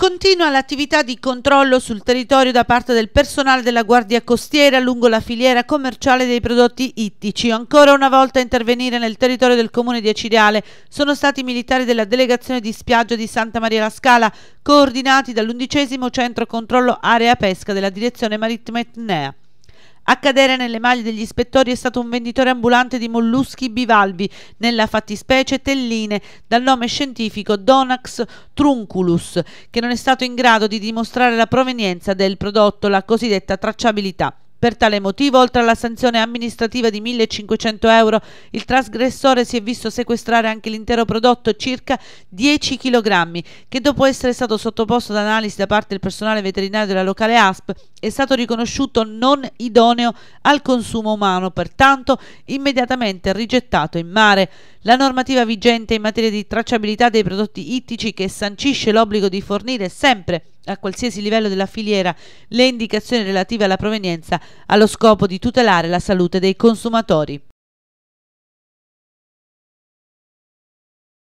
Continua l'attività di controllo sul territorio da parte del personale della Guardia Costiera lungo la filiera commerciale dei prodotti ittici. Ancora una volta a intervenire nel territorio del comune di Acireale sono stati i militari della delegazione di spiaggia di Santa Maria la Scala, coordinati dall'undicesimo centro controllo area pesca della direzione marittima Etnea. A cadere nelle maglie degli ispettori è stato un venditore ambulante di molluschi bivalvi, nella fattispecie telline, dal nome scientifico Donax trunculus, che non è stato in grado di dimostrare la provenienza del prodotto, la cosiddetta tracciabilità. Per tale motivo, oltre alla sanzione amministrativa di 1.500 euro, il trasgressore si è visto sequestrare anche l'intero prodotto, circa 10 kg, che dopo essere stato sottoposto ad analisi da parte del personale veterinario della locale ASP, è stato riconosciuto non idoneo al consumo umano, pertanto immediatamente rigettato in mare. La normativa vigente in materia di tracciabilità dei prodotti ittici che sancisce l'obbligo di fornire sempre a qualsiasi livello della filiera le indicazioni relative alla provenienza allo scopo di tutelare la salute dei consumatori.